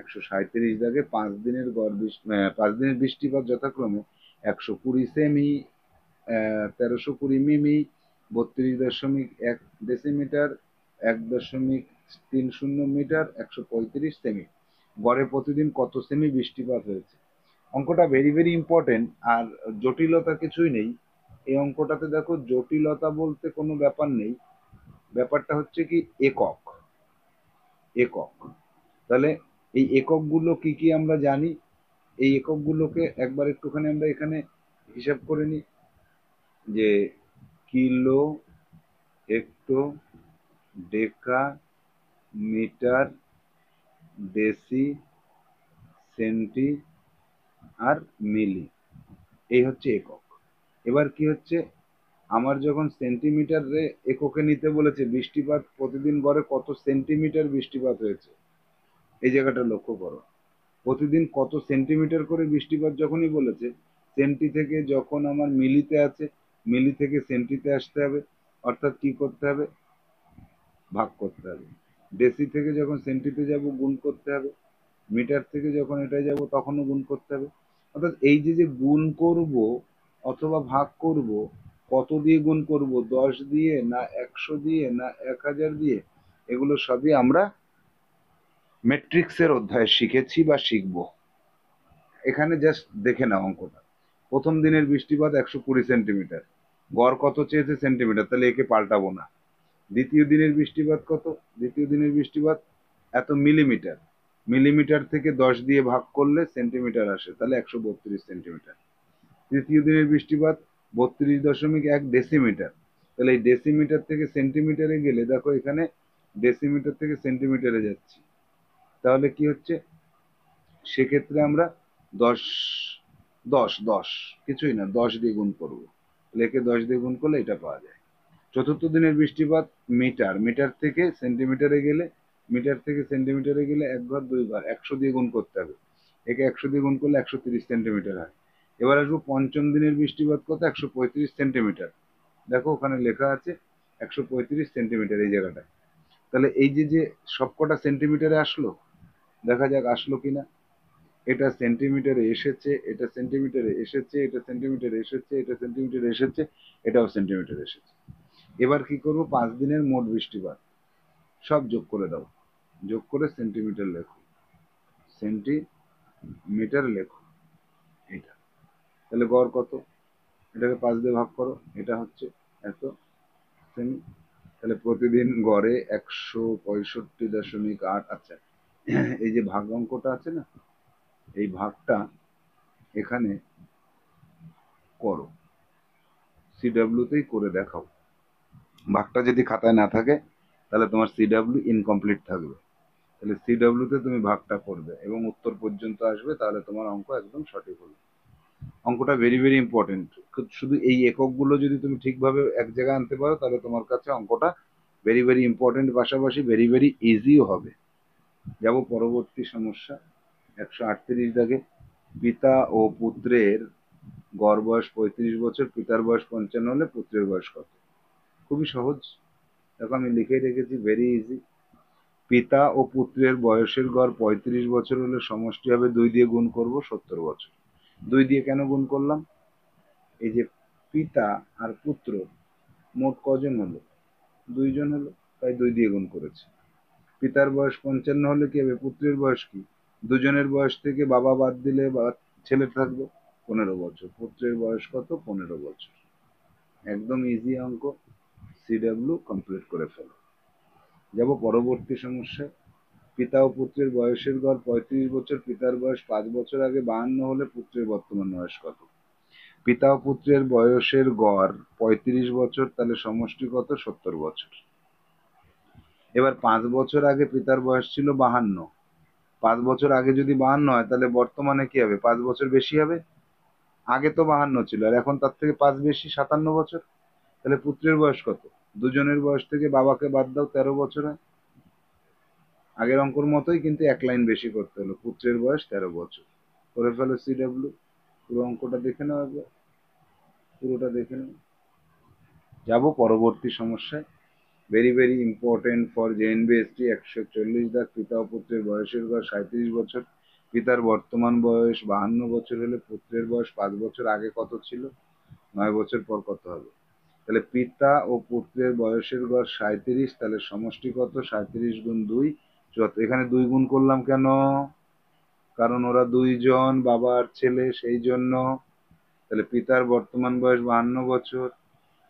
একশো সাঁত্রিশ দাগে পাঁচ দিনের গড় বৃষ্টি পাঁচ দিনের বৃষ্টিপাত যথাক্রমে একশো কুড়ি সেমি তেরোশো কুড়ি মিমি বত্রিশ দশমিক এক ডেসিমিটার এক দশমিক তিন শূন্য মিটার একশো পঁয়ত্রিশ সেমি গড়ে প্রতিদিন কত সেমি বৃষ্টিপাত হয়েছে অঙ্কটা ভেরি ভেরি ইম্পর্টেন্ট আর জটিলতা কিছুই নেই এই অঙ্কটাতে দেখো জটিলতা বলতে কোনো ব্যাপার নেই ব্যাপারটা হচ্ছে কি একক একক তাহলে এই এককগুলো কি কি আমরা জানি এই এককগুলোকে একবার একটুখানি আমরা এখানে হিসাব করে নিই যে kilo hecto deca metre deci centi আর মিলি এই হচ্ছে একক এবার কি হচ্ছে আমার যখন সেন্টিমিটারে এককে নিতে বলেছে বৃষ্টিপাত প্রতিদিন গড়ে কত সেন্টিমিটার বৃষ্টিপাত হয়েছে এই জায়গাটা লক্ষ্য করো প্রতিদিন কত সেন্টিমিটার করে বৃষ্টিপাত যখনই বলেছে সেন্টি থেকে যখন আমার মিলিতে আছে মিলি থেকে সেন্টিতে আসতে হবে অর্থাৎ কি করতে হবে ভাগ করতে হবে ডেসি থেকে যখন সেন্টিতে যাব গুণ করতে হবে মিটার থেকে যখন এটা যাব তখনও গুণ করতে হবে অর্থাৎ এই যে যে গুণ করব অথবা ভাগ করব কত দিয়ে গুণ করব দশ দিয়ে না একশো দিয়ে না এক হাজার দিয়ে এগুলো সবই আমরা ম্যাট্রিক্সের অধ্যায় শিখেছি বা শিখব এখানে জাস্ট দেখে নাও অঙ্কটা প্রথম দিনের বৃষ্টিপাত একশো কুড়ি সেন্টিমিটার গড় কত চেয়েছে সেন্টিমিটার তাহলে একে পাল্টাবো না দ্বিতীয় দিনের বৃষ্টিপাত কত দ্বিতীয় দিনের বৃষ্টিপাত এত মিলিমিটার মিলিমিটার থেকে দশ দিয়ে ভাগ করলে সেন্টিমিটার আসে তাহলে একশো বত্রিশ সেন্টিমিটার তৃতীয় দিনের বৃষ্টিপাত বত্রিশ দশমিক এক ডেসিমিটার তাহলে এই ডেসিমিটার থেকে সেন্টিমিটারে গেলে দেখো এখানে ডেসিমিটার থেকে সেন্টিমিটারে যাচ্ছি তাহলে কি হচ্ছে সেক্ষেত্রে আমরা দশ দশ দশ কিছুই না দশ দিয়ে গুণ করবো লেখে দশ দিয়ে গুণ করলে এটা পাওয়া যায় চতুর্থ দিনের বৃষ্টিপাত মিটার মিটার থেকে সেন্টিমিটারে গেলে মিটার থেকে সেন্টিমিটারে গেলে একবার দুইবার একশো দিয়ে গুণ করতে হবে একে একশো দিয়ে গুণ করলে একশো তিরিশ সেন্টিমিটার হয় এবার আসবো পঞ্চম দিনের বৃষ্টিপাত কত একশো পঁয়ত্রিশ সেন্টিমিটার দেখো ওখানে লেখা আছে একশো পঁয়ত্রিশ সেন্টিমিটার এই জায়গাটায় তাহলে এই যে যে সবকটা সেন্টিমিটারে আসলো দেখা যাক আসলো কি না এটা সেন্টিমিটারে এসেছে এটা সেন্টিমিটারে এসেছে এটা সেন্টিমিটারে এসেছে এটা সেন্টিমিটারে এসেছে এটাও সেন্টিমিটারে এসেছে এবার কি করব পাঁচ দিনের মোট বৃষ্টিপাত সব যোগ করে দাও যোগ করে সেন্টিমিটার লেখো সেন্টিমিটার লেখো তাহলে গড় কত এটাকে পাঁচ দিয়ে ভাগ করো এটা হচ্ছে এত সেমি তাহলে প্রতিদিন গড়ে একশো পঁয়ষট্টি দশমিক আট আচ্ছা এই যে ভাগ অঙ্কটা আছে না এই ভাগটা এখানে করো সিডাব্লিউতেই করে দেখাও ভাগটা যদি খাতায় না থাকে তাহলে তোমার সিডাব্লিউ ইনকমপ্লিট থাকবে তাহলে সিডাব্লিউতে তুমি ভাগটা করবে এবং উত্তর পর্যন্ত আসবে তাহলে তোমার অঙ্ক একদম সঠিক হবে অঙ্কটা ভেরি ভেরি ইম্পর্টেন্ট শুধু এই এককগুলো যদি তুমি ঠিকভাবে এক জায়গায় আনতে পারো তাহলে তোমার কাছে অঙ্কটা ভেরি ভেরি ইম্পর্টেন্ট পাশাপাশি ভেরি ভেরি ইজিও হবে যাব পরবর্তী সমস্যা একশো আটত্রিশ দাগে পিতা ও পুত্রের গড় বয়স পঁয়ত্রিশ বছর পিতার বয়স পঞ্চান্ন হলে পুত্রের বয়স কত খুবই সহজ দেখো আমি লিখে রেখেছি ভেরি ইজি পিতা ও পুত্রের বয়সের গড় পঁয়ত্রিশ বছর হলে সমষ্টি হবে দুই দিয়ে গুণ করব সত্তর বছর দুই দিয়ে কেন গুণ করলাম এই যে পিতা আর পুত্র মোট কজন হলো দুইজন হলো তাই দুই দিয়ে গুণ করেছে পিতার বয়স পঞ্চান্ন হলে কি হবে পুত্রের বয়স কি দুজনের বয়স থেকে বাবা বাদ দিলে বা ছেলে থাকবে পনেরো বছর পুত্রের বয়স কত পনেরো বছর একদম ইজি অঙ্ক সিডাব্লিউ কমপ্লিট করে ফেলো যাব পরবর্তী সমস্যায় পিতা ও পুত্রের বয়সের গড় পঁয়ত্রিশ বছর, পিতার বয়স পাঁচ বছর আগে বাহান্ন হলে পুত্রের বর্তমান বয়স কত? পিতা ও পুত্রের বয়সের গড় পঁয়ত্রিশ বছর তাহলে সমষ্টি কত? সত্তর বছর। এবার পাঁচ বছর আগে পিতার বয়স ছিল বাহান্ন পাঁচ বছর আগে যদি বাহান্ন হয় তাহলে বর্তমানে কি হবে পাঁচ বছর বেশি হবে আগে তো বাহান্ন ছিল আর এখন তার থেকে পাঁচ বেশি সাতান্ন বছর তাহলে পুত্রের বয়স কত দুজনের বয়স থেকে বাবাকে বাদ দাও তেরো বছর হয় আগের অঙ্কর মতোই কিন্তু এক লাইন বেশি করতে হলো পুত্রের বয়স তেরো বছর করে ফেলো সি ডাব্লিউ পুরো অঙ্কটা দেখে নেওয়া একবার পুরোটা দেখে নেব যাবো পরবর্তী সমস্যায় very very important for JNBST একশো চল্লিশ দাগ পিতা ও পুত্রের বয়সের গড় সাঁত্রিশ বছর পিতার বর্তমান বয়স বাহান্ন বছর হলে পুত্রের বয়স পাঁচ বছর আগে কত ছিল নয় বছর পর কত হবে তাহলে পিতা ও পুত্রের বয়সের গড় সাঁত্রিশ তাহলে সমষ্টি কত সাঁত্রিশ গুণ দুই এখানে দুই গুণ করলাম কেন কারণ ওরা দুইজন বাবা আর ছেলে সেই জন্য তাহলে পিতার বর্তমান বয়স বাহান্ন বছর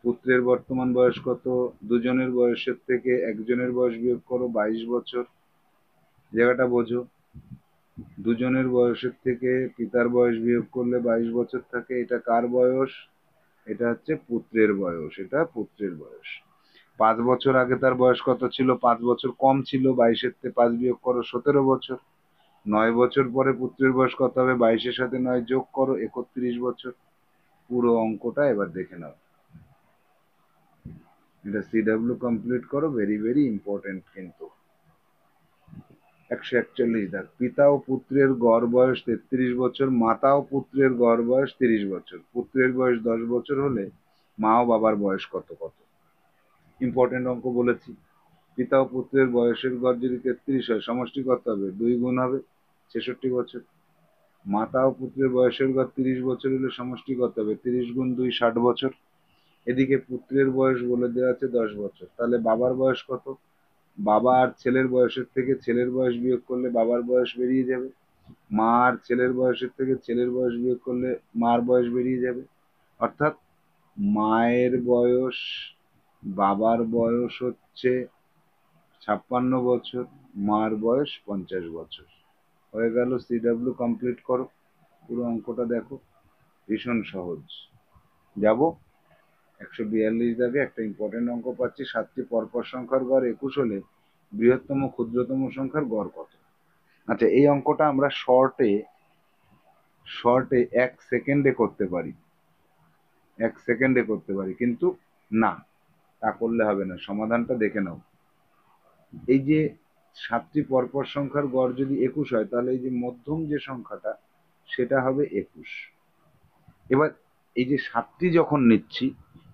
পুত্রের বর্তমান বয়স কত দুজনের বয়সের থেকে একজনের বয়স বিয়োগ করো বাইশ বছর জায়গাটা বোঝো দুজনের বয়সের থেকে পিতার বয়স বিয়োগ করলে বাইশ বছর থাকে এটা কার বয়স এটা হচ্ছে পুত্রের বয়স এটা পুত্রের বয়স পাঁচ বছর আগে তার বয়স কত ছিল পাঁচ বছর কম ছিল বাইশের থেকে পাঁচ বিয়োগ করো সতেরো বছর নয় বছর পরে পুত্রের বয়স কত হবে বাইশের সাথে নয় যোগ করো একত্রিশ বছর পুরো অঙ্কটা এবার দেখে নাও এটা সিডাব্লিউ কমপ্লিট করো ভেরি ভেরি ইম্পর্টেন্ট কিন্তু একশো একচল্লিশ দেখ পিতা ও পুত্রের গড় বয়স তেত্রিশ বছর মাতা ও পুত্রের গড় বয়স তিরিশ বছর পুত্রের বয়স দশ বছর হলে মা ও বাবার বয়স কত কত ইম্পর্টেন্ট অঙ্ক বলেছি পিতা ও পুত্রের বয়সের গড় যদি তেত্রিশ হয় সমষ্টি কত হবে দুই গুণ হবে ছেষট্টি বছর মাতা ও পুত্রের বয়সের গড় তিরিশ বছর হলে সমষ্টি কত হবে তিরিশ গুণ দুই ষাট বছর এদিকে পুত্রের বয়স বলে দেওয়া আছে দশ বছর তাহলে বাবার বয়স কত বাবা আর ছেলের বয়সের থেকে ছেলের বয়স বিয়োগ করলে বাবার বয়স বেরিয়ে যাবে মা আর ছেলের বয়সের থেকে ছেলের বয়স বিয়োগ করলে মার বয়স বেরিয়ে যাবে অর্থাৎ মায়ের বয়স বাবার বয়স হচ্ছে ছাপ্পান্ন বছর, মার বয়স পঞ্চাশ বছর। হয়ে গেল ডাব্লিউ কমপ্লিট করো। পুরো অঙ্কটা দেখো ভীষণ সহজ। যাব একশো বিয়াল্লিশ দাগে একটা ইম্পর্টেন্ট অঙ্ক পাচ্ছি সাতটি পরপর সংখ্যার গড় একুশ হলে বৃহত্তম ক্ষুদ্রতম সংখ্যার গড় কত আচ্ছা এই অঙ্কটা আমরা শর্টে শর্টে এক সেকেন্ডে করতে পারি এক সেকেন্ডে করতে পারি কিন্তু না তা করলে হবে না সমাধানটা দেখে নাও এই যে সাতটি পরপর সংখ্যার গড় যদি একুশ হয় তাহলে এই যে মধ্যম যে সংখ্যাটা সেটা হবে একুশ এবার এই যে সাতটি যখন নিচ্ছি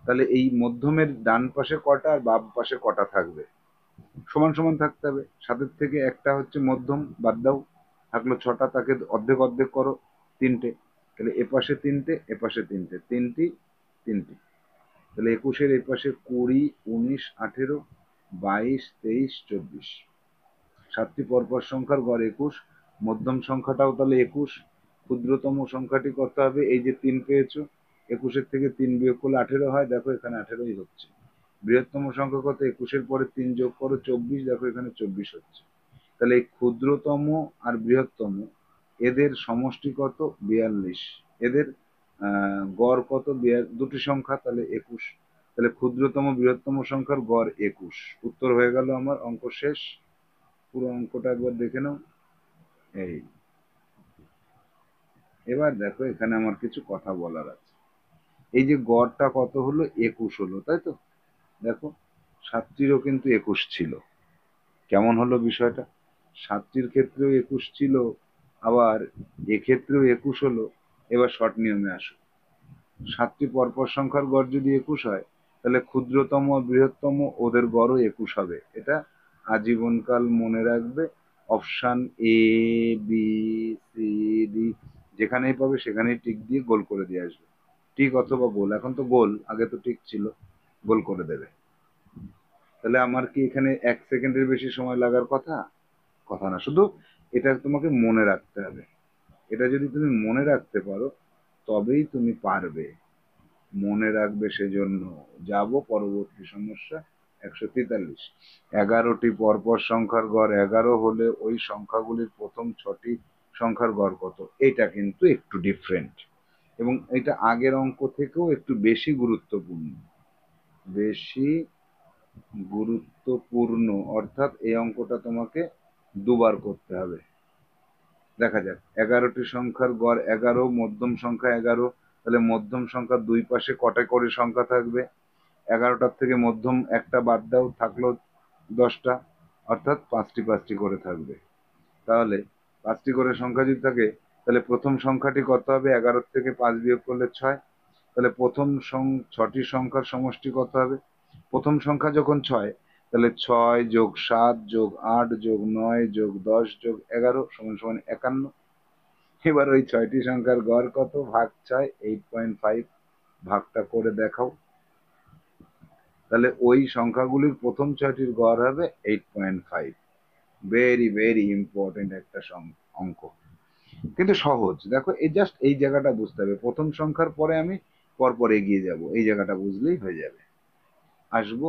তাহলে এই মধ্যমের ডান পাশে কটা আর বাম পাশে কটা থাকবে সমান সমান থাকতে হবে সাতের থেকে একটা হচ্ছে মধ্যম বাদ দাও থাকলো ছটা তাকে অর্ধেক অর্ধেক করো তিনটে তাহলে এপাশে তিনটে এপাশে তিনটে তিনটি তিনটি তাহলে একুশের এ পাশে কুড়ি উনিশ আঠেরো বাইশ তেইশ চব্বিশ সাতটি পরপর সংখ্যার গড় একুশ মধ্যম সংখ্যাটাও তাহলে একুশ ক্ষুদ্রতম সংখ্যাটি করতে হবে এই যে তিন পেয়েছো একুশের থেকে তিন বিয়োগ করলে আঠেরো হয় দেখো এখানে আঠেরোই হচ্ছে বৃহত্তম সংখ্যা কত একুশের পরে তিন যোগ করো চব্বিশ দেখো এখানে চব্বিশ হচ্ছে তাহলে এই ক্ষুদ্রতম আর বৃহত্তম এদের সমষ্টি কত বিয়াল্লিশ এদের গড় কত দুটি সংখ্যা তাহলে একুশ তাহলে ক্ষুদ্রতম বৃহত্তম সংখ্যার গড় একুশ উত্তর হয়ে গেল আমার অঙ্ক শেষ পুরো অঙ্কটা একবার দেখে নাও এই এবার দেখো এখানে আমার কিছু কথা বলার আছে এই যে গড়টা কত হলো একুশ হলো তাই তো দেখো সাতটিরও কিন্তু একুশ ছিল কেমন হলো বিষয়টা সাতটির ক্ষেত্রেও একুশ ছিল আবার এক্ষেত্রেও একুশ হলো এবার শর্ট নিয়মে আসো সাতটি পরপর সংখ্যার গড় যদি একুশ হয় তাহলে ক্ষুদ্রতম বৃহত্তম ওদের গড়ও একুশ হবে এটা আজীবনকাল মনে রাখবে option A B C D যেখানেই পাবে সেখানেই টিক দিয়ে গোল করে দিয়ে আসবে টিক অথবা গোল এখন তো গোল আগে তো টিক ছিল গোল করে দেবে তাহলে আমার কি এখানে এক সেকেন্ডের বেশি সময় লাগার কথা কথা না শুধু এটা তোমাকে মনে রাখতে হবে এটা যদি তুমি মনে রাখতে পারো তবেই তুমি পারবে মনে রাখবে সেজন্য যাব পরবর্তী সমস্যা একশো তেতাল্লিশ এগারোটি পরপর সংখ্যার গড় এগারো হলে ওই সংখ্যাগুলির প্রথম ছটি সংখ্যার গড় কত এটা কিন্তু একটু ডিফারেন্ট এবং এটা আগের অঙ্ক থেকেও একটু বেশি গুরুত্বপূর্ণ বেশি গুরুত্বপূর্ণ অর্থাৎ এই অঙ্কটা তোমাকে দুবার করতে হবে দেখা যাক এগারোটি সংখ্যার গড় এগারো, মধ্যম সংখ্যা এগারো, তাহলে মধ্যম সংখ্যার দুই পাশে কটা করে সংখ্যা থাকবে? এগারোটার থেকে মধ্যম একটা বাদ দাও থাকলো দশটা অর্থাৎ পাঁচটি পাঁচটি করে থাকবে। তাহলে পাঁচটি করে সংখ্যা যদি থাকে তাহলে প্রথম সংখ্যাটি কত হবে এগারো থেকে পাঁচ বিয়োগ করলে ছয় তাহলে প্রথম ছটি সংখ্যার সমষ্টি কত হবে প্রথম সংখ্যা যখন ছয় তাহলে ছয় যোগ সাত যোগ আট যোগ নয় যোগ দশ যোগ এগারো সমান সমান একান্ন এবার ওই ছয়টি সংখ্যার গড় কত ভাগ ছয় এইট পয়েন্ট ফাইভ ভাগটা করে দেখাও তাহলে ওই সংখ্যাগুলির প্রথম ছয়টির গড় হবে eight point five very very important একটা অঙ্ক কিন্তু সহজ দেখো এই জাস্ট এই জায়গাটা বুঝতে হবে প্রথম সংখ্যার পরে আমি পরপর এগিয়ে যাব এই জায়গাটা বুঝলেই হয়ে যাবে আসবো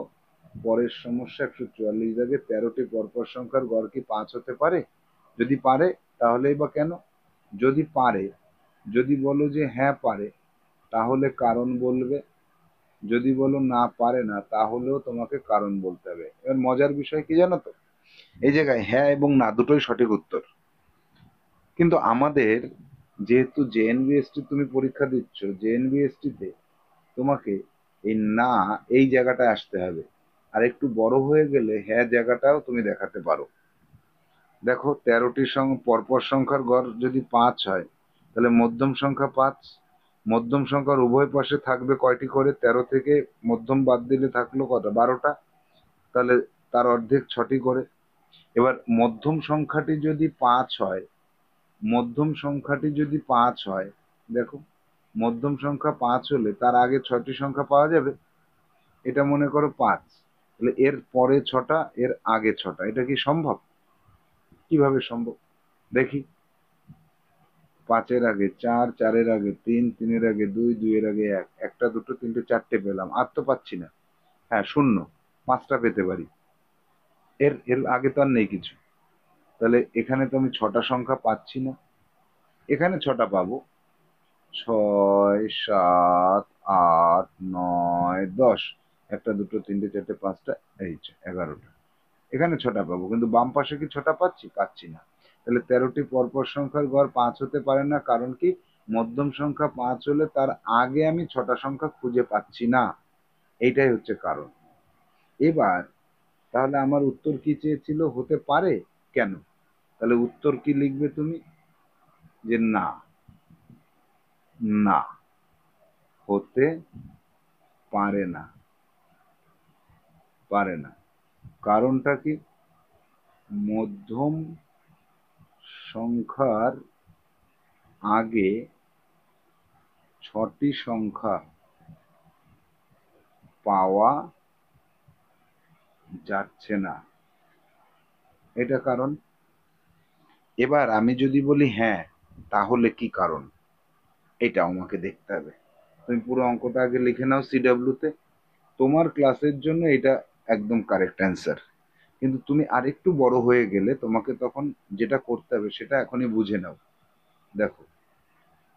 পরের সমস্যা একশো চুয়াল্লিশ দাগে তেরোটি পরপর সংখ্যার গড় কি পাঁচ হতে পারে যদি পারে তাহলেই বা কেন যদি পারে যদি বলো যে হ্যাঁ পারে তাহলে কারণ বলবে যদি বলো না পারে না তাহলেও তোমাকে কারণ বলতে হবে এবার মজার বিষয় কি জানো তো এই জায়গায় হ্যাঁ এবং না দুটোই সঠিক উত্তর কিন্তু আমাদের যেহেতু জেএনবিএসটি তুমি পরীক্ষা দিচ্ছ জেএনবিএসটিতে তোমাকে এই না এই জায়গাটায় আসতে হবে আর একটু বড় হয়ে গেলে হ্যাঁ জায়গাটাও তুমি দেখাতে পারো দেখো তেরোটি পরপর সংখ্যার গড় যদি পাঁচ হয় তাহলে মধ্যম সংখ্যা পাঁচ মধ্যম সংখ্যার উভয় পাশে থাকবে কয়টি করে তেরো থেকে মধ্যম বাদ দিলে থাকলো কত বারোটা তাহলে তার অর্ধেক ছটি করে এবার মধ্যম সংখ্যাটি যদি পাঁচ হয় মধ্যম সংখ্যাটি যদি পাঁচ হয় দেখো মধ্যম সংখ্যা পাঁচ হলে তার আগে ছটি সংখ্যা পাওয়া যাবে এটা মনে করো পাঁচ তাহলে এর পরে ছটা এর আগে ছটা এটা কি সম্ভব কিভাবে সম্ভব দেখি পাঁচের আগে চার চারের আগে তিন তিনের আগে দুই দুইয়ের আগে এক একটা দুটো তিনটে চারটে পেলাম আর তো পাচ্ছি না হ্যাঁ শূন্য পাঁচটা পেতে পারি এর এর আগে তো আর নেই কিছু তাহলে এখানে তো আমি ছটা সংখ্যা পাচ্ছি না এখানে ছটা পাবো ছয় সাত আট নয় দশ একটা দুটো তিনটে চারটে পাঁচটা এই এগারোটা এখানে ছটা পাবো কিন্তু বাম পাশে কি ছটা পাচ্ছি পাচ্ছি না তাহলে তেরোটি পরপর সংখ্যার গড় পাঁচ হতে পারে না কারণ কি মধ্যম সংখ্যা পাঁচ হলে তার আগে আমি ছটা সংখ্যা খুঁজে পাচ্ছি না এইটাই হচ্ছে কারণ এবার তাহলে আমার উত্তর কি চেয়েছিল হতে পারে কেন তাহলে উত্তর কি লিখবে তুমি যে না না হতে পারে না পারে না কারণটা কি মধ্যম সংখ্যার আগে ছটি সংখ্যা পাওয়া যাচ্ছে না এটা কারণ এবার আমি যদি বলি হ্যাঁ তাহলে কি কারণ এটা আমাকে দেখতে হবে তুমি পুরো অঙ্কটা আগে লিখে নাও সিডাব্লিউতে তোমার ক্লাসের জন্য এটা একদম কারেক্ট অ্যান্সার কিন্তু তুমি আরেকটু বড় হয়ে গেলে তোমাকে তখন যেটা করতে হবে সেটা এখনই বুঝে নাও দেখো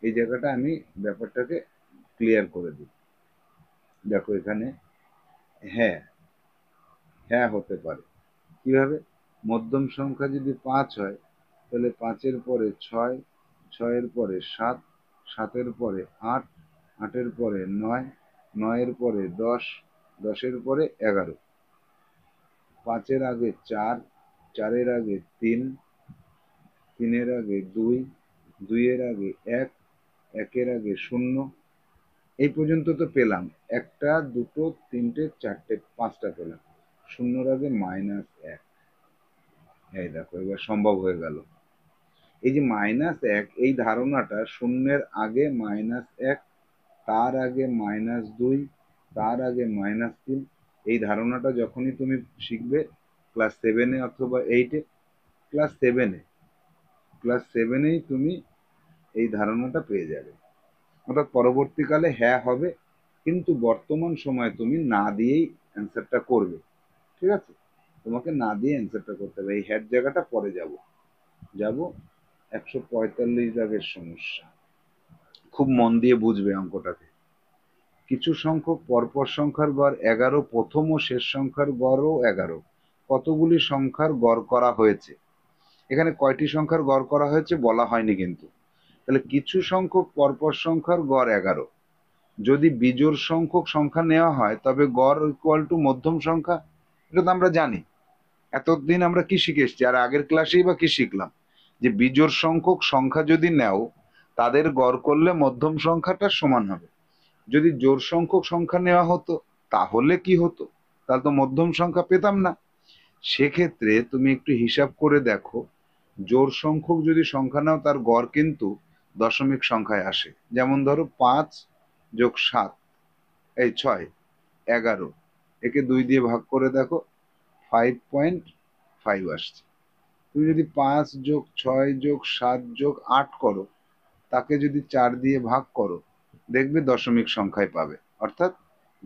এই জায়গাটা আমি ব্যাপারটাকে ক্লিয়ার করে দিই দেখো এখানে হ্যাঁ হ্যাঁ হতে পারে কিভাবে মধ্যম সংখ্যা যদি পাঁচ হয় তাহলে পাঁচের পরে ছয় ছয়ের পরে সাত সাতের পরে আট আটের পরে নয় নয়ের পরে দশ দশের পরে এগারো পাঁচের আগে চার চারের আগে তিন তিনের আগে দুই দুইয়ের আগে এক একের আগে শূন্য এই পর্যন্ত তো পেলাম একটা দুটো তিনটে চারটে পাঁচটা পেলাম শূন্যর আগে মাইনাস এক এই দেখো এবার সম্ভব হয়ে গেল এই যে মাইনাস এক এই ধারণাটা শূন্যের আগে মাইনাস এক তার আগে মাইনাস দুই তার আগে মাইনাস তিন এই ধারণাটা যখনই তুমি শিখবে ক্লাস সেভেনে অথবা এইটে ক্লাস সেভেনে ক্লাস সেভেনেই তুমি এই ধারণাটা পেয়ে যাবে অর্থাৎ পরবর্তীকালে হ্যাঁ হবে কিন্তু বর্তমান সময়ে তুমি না দিয়েই অ্যান্সারটা করবে ঠিক আছে তোমাকে না দিয়ে অ্যান্সারটা করতে হবে এই হ্যাঁ জায়গাটা পরে যাব যাব একশো পঁয়তাল্লিশ দাগের সমস্যা খুব মন দিয়ে বুঝবে অঙ্কটাকে কিছু সংখ্যক পরপর সংখ্যার গড় এগারো প্রথম ও শেষ সংখ্যার গড়ও এগারো কতগুলি সংখ্যার গড় করা হয়েছে এখানে কয়টি সংখ্যার গড় করা হয়েছে বলা হয়নি কিন্তু তাহলে কিছু সংখ্যক পরপর সংখ্যার গড় এগারো যদি বিজোর সংখ্যক সংখ্যা নেওয়া হয় তবে গড় ইকুয়াল টু মধ্যম সংখ্যা এটা তো আমরা জানি এতদিন আমরা কি শিখে এসছি আর আগের ক্লাসেই বা কি শিখলাম যে বিজোর সংখ্যক সংখ্যা যদি নেও তাদের গড় করলে মধ্যম সংখ্যাটা সমান হবে যদি জোর সংখ্যক সংখ্যা নেওয়া হতো তাহলে কি হতো তাহলে তো মধ্যম সংখ্যা পেতাম না সেক্ষেত্রে তুমি একটু হিসাব করে দেখো জোর সংখ্যক যদি সংখ্যা নাও তার গড় কিন্তু দশমিক সংখ্যায় আসে যেমন ধরো পাঁচ যোগ সাত এই ছয় এগারো একে দুই দিয়ে ভাগ করে দেখো ফাইভ পয়েন্ট ফাইভ আসছে তুমি যদি পাঁচ যোগ ছয় যোগ সাত যোগ আট করো তাকে যদি চার দিয়ে ভাগ করো দেখবে দশমিক সংখ্যায় পাবে অর্থাৎ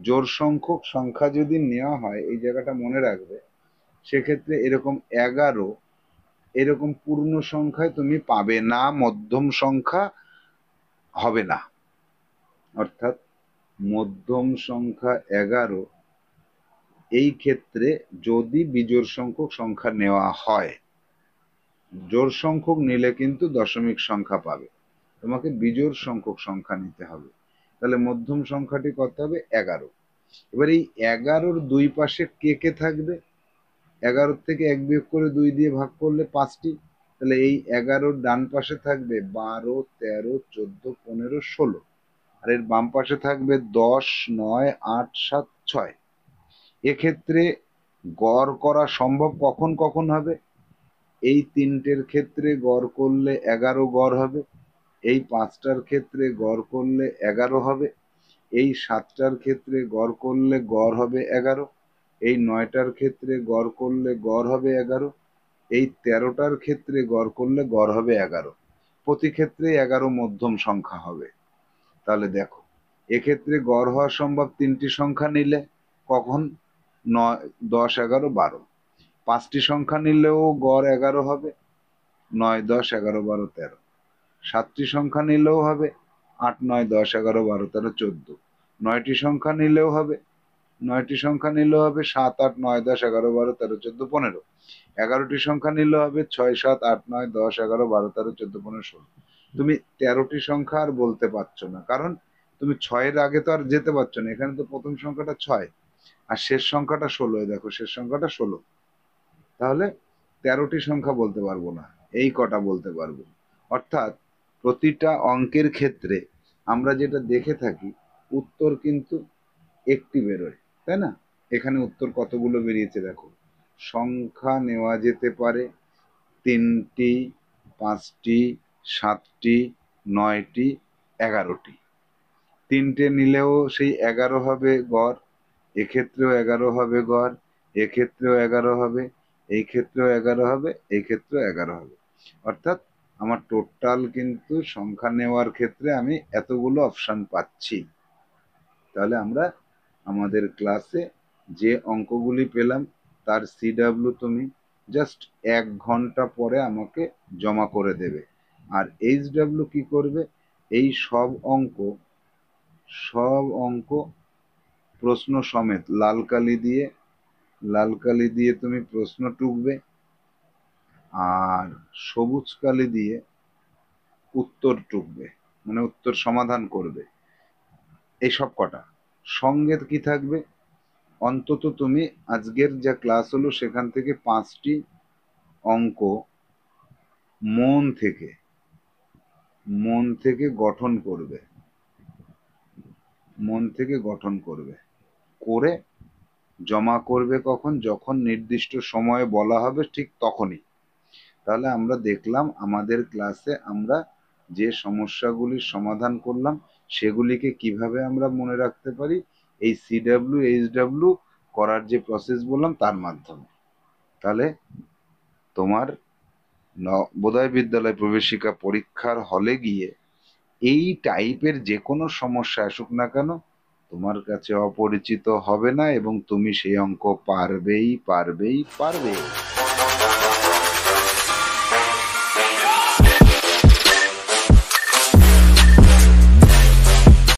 জোর সংখ্যক সংখ্যা যদি নেওয়া হয় এই জায়গাটা মনে রাখবে সেক্ষেত্রে এরকম এগারো এরকম পূর্ণ সংখ্যায় তুমি পাবে না মধ্যম সংখ্যা হবে না অর্থাৎ মধ্যম সংখ্যা এগারো এই ক্ষেত্রে যদি বিজোর সংখ্যক সংখ্যা নেওয়া হয় জোর সংখ্যক নিলে কিন্তু দশমিক সংখ্যা পাবে তোমাকে বিজোড় সংখ্যক সংখ্যা নিতে হবে তাহলে মধ্যম সংখ্যাটি কত হবে এগারো এবার এই এগারোর দুই পাশে কে কে থাকবে এগারোর থেকে এক বিয়োগ করে দুই দিয়ে ভাগ করলে পাঁচটি তাহলে এই এগারোর ডান পাশে থাকবে বারো তেরো চোদ্দ পনেরো ষোলো আর এর বাম পাশে থাকবে দশ নয় আট সাত ছয় এক্ষেত্রে গড় করা সম্ভব কখন কখন হবে এই তিনটের ক্ষেত্রে গড় করলে এগারো গড় হবে এই পাঁচটার ক্ষেত্রে গড় করলে এগারো হবে এই সাতটার ক্ষেত্রে গড় করলে গড় হবে এগারো এই নয়টার ক্ষেত্রে গড় করলে গড় হবে এগারো এই তেরোটার ক্ষেত্রে গড় করলে গড় হবে এগারো প্রতি ক্ষেত্রে এগারো মধ্যম সংখ্যা হবে তাহলে দেখো এক্ষেত্রে গড় হওয়া সম্ভব তিনটি সংখ্যা নিলে কখন নয় দশ এগারো বারো পাঁচটি সংখ্যা নিলেও গড় এগারো হবে নয় দশ এগারো বারো তেরো সাতটি সংখ্যা নিলেও হবে আট নয় দশ এগারো বারো তেরো চোদ্দ নয়টি সংখ্যা নিলেও হবে নয়টি সংখ্যা নিলেও হবে সাত আট নয় দশ এগারো বারো তেরো চোদ্দ পনেরো এগারোটি সংখ্যা নিলেও হবে ছয় সাত আট নয় দশ এগারো বারো তেরো চোদ্দ পনেরো ষোলো তুমি তেরোটি সংখ্যা আর বলতে পারছো না কারণ তুমি ছয়ের আগে তো আর যেতে পারছো না এখানে তো প্রথম সংখ্যাটা ছয় আর শেষ সংখ্যাটা ষোলো দেখো শেষ সংখ্যাটা ষোলো তাহলে তেরোটি সংখ্যা বলতে পারবো না এই কটা বলতে পারবো অর্থাৎ প্রতিটা অঙ্কের ক্ষেত্রে আমরা যেটা দেখে থাকি উত্তর কিন্তু একটি বেরোয় তাই না এখানে উত্তর কতগুলো বেরিয়েছে দেখো সংখ্যা নেওয়া যেতে পারে তিনটি পাঁচটি সাতটি নয়টি এগারোটি তিনটে নিলেও সেই এগারো হবে গড় এক্ষেত্রেও এগারো হবে গড় এক্ষেত্রেও এগারো হবে এই ক্ষেত্রেও এগারো হবে এই ক্ষেত্রেও এগারো হবে অর্থাৎ আমার টোটাল কিন্তু সংখ্যা নেওয়ার ক্ষেত্রে আমি এতগুলো অপশান পাচ্ছি তাহলে আমরা আমাদের ক্লাসে যে অঙ্কগুলি পেলাম তার সিডাব্লু তুমি জাস্ট এক ঘন্টা পরে আমাকে জমা করে দেবে আর এইচ ডাব্লু কী করবে এই সব অঙ্ক সব অঙ্ক প্রশ্ন সমেত লাল কালি দিয়ে লাল কালি দিয়ে তুমি প্রশ্ন টুকবে আর সবুজ কালি দিয়ে উত্তর টুকবে মানে উত্তর সমাধান করবে এই সব কটা সঙ্গে কি থাকবে অন্তত তুমি আজকের যা ক্লাস হলো সেখান থেকে পাঁচটি অঙ্ক মন থেকে মন থেকে গঠন করবে মন থেকে গঠন করবে করে জমা করবে কখন যখন নির্দিষ্ট সময়ে বলা হবে ঠিক তখনই তাহলে আমরা দেখলাম আমাদের ক্লাসে আমরা যে সমস্যাগুলির সমাধান করলাম সেগুলিকে কিভাবে আমরা মনে রাখতে পারি এই এইচ এইচডাব্লিউ করার যে প্রসেস বললাম তার মাধ্যমে তাহলে তোমার বোধহয় বিদ্যালয় প্রবেশিকা পরীক্ষার হলে গিয়ে এই টাইপের যে কোনো সমস্যা আসুক না কেন তোমার কাছে অপরিচিত হবে না এবং তুমি সেই অঙ্ক পারবেই পারবেই পারবে